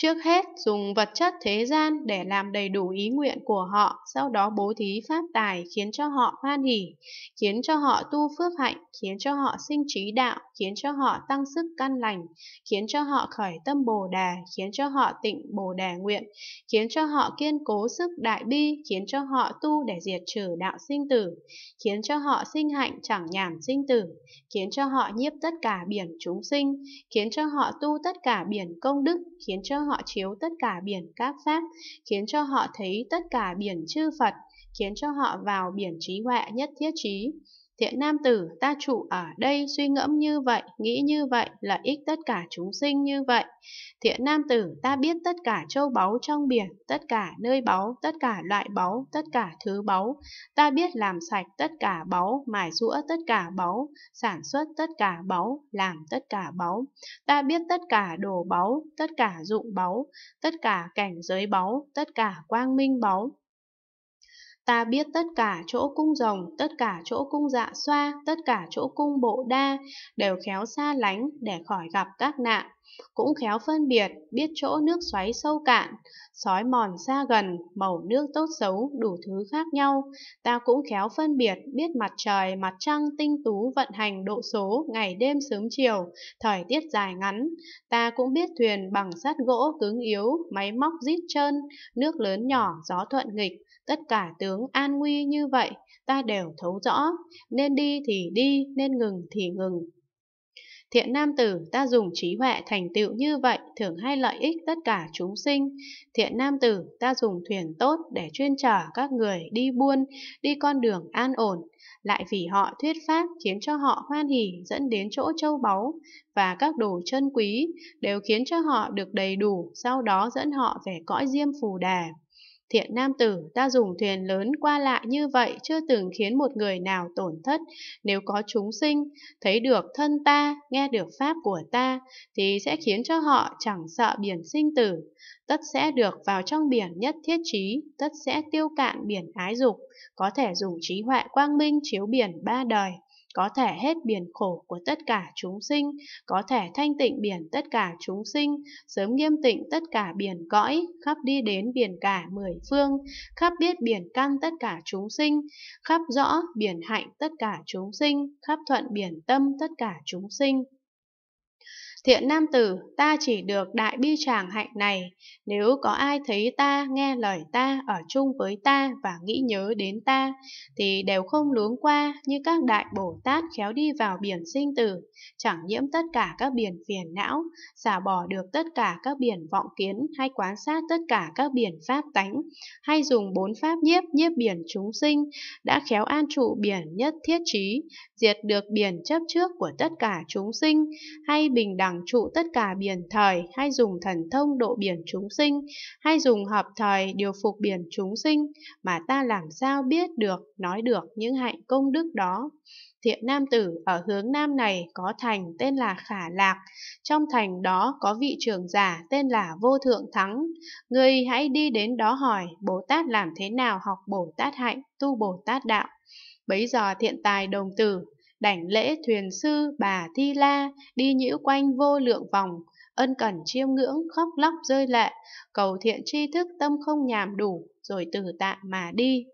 Trước hết dùng vật chất thế gian để làm đầy đủ ý nguyện của họ, sau đó bố thí pháp tài khiến cho họ hoan hỷ khiến cho họ tu phước hạnh, khiến cho họ sinh trí đạo, khiến cho họ tăng sức căn lành, khiến cho họ khởi tâm Bồ Đà, khiến cho họ tịnh Bồ Đà nguyện, khiến cho họ kiên cố sức đại bi, khiến cho họ tu để diệt trừ đạo sinh tử, khiến cho họ sinh hạnh chẳng nhảm sinh tử, khiến cho họ nhiếp tất cả biển chúng sinh, khiến cho họ tu tất cả biển công đức, khiến cho họ chiếu tất cả biển các pháp, khiến cho họ thấy tất cả biển chư Phật, khiến cho họ vào biển trí huệ nhất thiết trí. Thiện nam tử, ta trụ ở đây suy ngẫm như vậy, nghĩ như vậy, lợi ích tất cả chúng sinh như vậy. Thiện nam tử, ta biết tất cả châu báu trong biển, tất cả nơi báu, tất cả loại báu, tất cả thứ báu. Ta biết làm sạch tất cả báu, mài rũa tất cả báu, sản xuất tất cả báu, làm tất cả báu. Ta biết tất cả đồ báu, tất cả dụng báu, tất cả cảnh giới báu, tất cả quang minh báu, Ta biết tất cả chỗ cung rồng, tất cả chỗ cung dạ xoa, tất cả chỗ cung bộ đa đều khéo xa lánh để khỏi gặp các nạn. Cũng khéo phân biệt, biết chỗ nước xoáy sâu cạn, sói mòn xa gần, màu nước tốt xấu, đủ thứ khác nhau. Ta cũng khéo phân biệt, biết mặt trời, mặt trăng tinh tú vận hành độ số, ngày đêm sớm chiều, thời tiết dài ngắn. Ta cũng biết thuyền bằng sắt gỗ cứng yếu, máy móc rít trơn, nước lớn nhỏ, gió thuận nghịch, tất cả tướng hướng an nguy như vậy, ta đều thấu rõ, nên đi thì đi, nên ngừng thì ngừng. Thiện nam tử ta dùng trí huệ thành tựu như vậy thường hay lợi ích tất cả chúng sinh. Thiện nam tử ta dùng thuyền tốt để chuyên trở các người đi buôn, đi con đường an ổn. Lại vì họ thuyết pháp khiến cho họ hoan hỉ dẫn đến chỗ châu báu và các đồ chân quý đều khiến cho họ được đầy đủ, sau đó dẫn họ về cõi diêm phù đà. Thiện nam tử, ta dùng thuyền lớn qua lại như vậy chưa từng khiến một người nào tổn thất. Nếu có chúng sinh, thấy được thân ta, nghe được pháp của ta, thì sẽ khiến cho họ chẳng sợ biển sinh tử. Tất sẽ được vào trong biển nhất thiết trí, tất sẽ tiêu cạn biển ái dục, có thể dùng trí huệ quang minh chiếu biển ba đời có thể hết biển khổ của tất cả chúng sinh, có thể thanh tịnh biển tất cả chúng sinh, sớm nghiêm tịnh tất cả biển cõi, khắp đi đến biển cả mười phương, khắp biết biển căn tất cả chúng sinh, khắp rõ biển hạnh tất cả chúng sinh, khắp thuận biển tâm tất cả chúng sinh. Thiện nam tử, ta chỉ được đại bi tràng hạnh này, nếu có ai thấy ta, nghe lời ta, ở chung với ta và nghĩ nhớ đến ta, thì đều không luống qua như các đại Bồ Tát khéo đi vào biển sinh tử, chẳng nhiễm tất cả các biển phiền não, xả bỏ được tất cả các biển vọng kiến hay quán sát tất cả các biển pháp tánh, hay dùng bốn pháp nhiếp nhiếp biển chúng sinh, đã khéo an trụ biển nhất thiết trí, diệt được biển chấp trước của tất cả chúng sinh, hay bình đẳng làm trụ tất cả biển thời hay dùng thần thông độ biển chúng sinh hay dùng hợp thời điều phục biển chúng sinh mà ta làm sao biết được nói được những hạnh công đức đó thiện nam tử ở hướng nam này có thành tên là khả lạc trong thành đó có vị trưởng giả tên là vô thượng thắng ngươi hãy đi đến đó hỏi bồ tát làm thế nào học bồ tát hạnh tu bồ tát đạo bấy giờ thiện tài đồng tử đảnh lễ thuyền sư bà Thi La, đi nhiễu quanh vô lượng vòng, ân cần chiêm ngưỡng khóc lóc rơi lệ, cầu thiện tri thức tâm không nhàm đủ, rồi từ tạ mà đi.